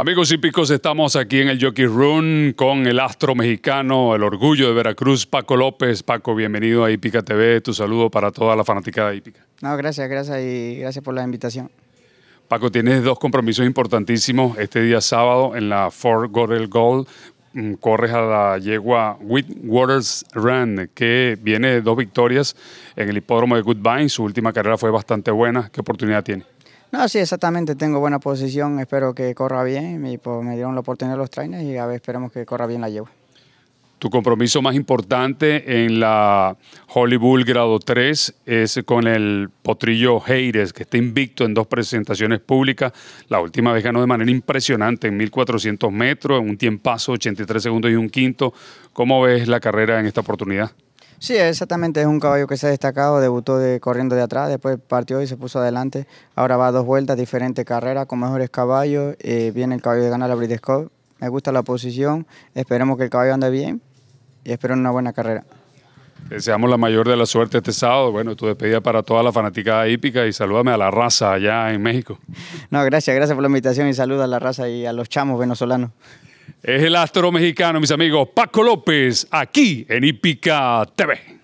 Amigos hípicos, estamos aquí en el Jockey Room con el astro mexicano, el orgullo de Veracruz, Paco López. Paco, bienvenido a Hípica TV. Tu saludo para toda la fanaticada hípica. No, gracias, gracias y gracias por la invitación. Paco, tienes dos compromisos importantísimos este día sábado en la Ford Godel Gold. Mm, corres a la yegua Whitwaters Run, que viene de dos victorias en el hipódromo de Goodbine. Su última carrera fue bastante buena. ¿Qué oportunidad tiene? No, sí, exactamente. Tengo buena posición. Espero que corra bien. Pues, me dieron la oportunidad los trainers y a ver, esperemos que corra bien la llevo. Tu compromiso más importante en la Hollywood grado 3 es con el potrillo Heires, que está invicto en dos presentaciones públicas. La última vez ganó de manera impresionante en 1400 metros, en un tiempazo, 83 segundos y un quinto. ¿Cómo ves la carrera en esta oportunidad? Sí, exactamente, es un caballo que se ha destacado, debutó de, corriendo de atrás, después partió y se puso adelante, ahora va dos vueltas, diferentes carreras, con mejores caballos, eh, viene el caballo de ganar la British Cup, me gusta la posición, esperemos que el caballo ande bien y espero una buena carrera. Deseamos la mayor de la suerte este sábado. Bueno, tu despedida para toda la fanática hípica y salúdame a la raza allá en México. No, gracias, gracias por la invitación y saluda a la raza y a los chamos venezolanos. Es el astro mexicano, mis amigos, Paco López, aquí en Ipica TV.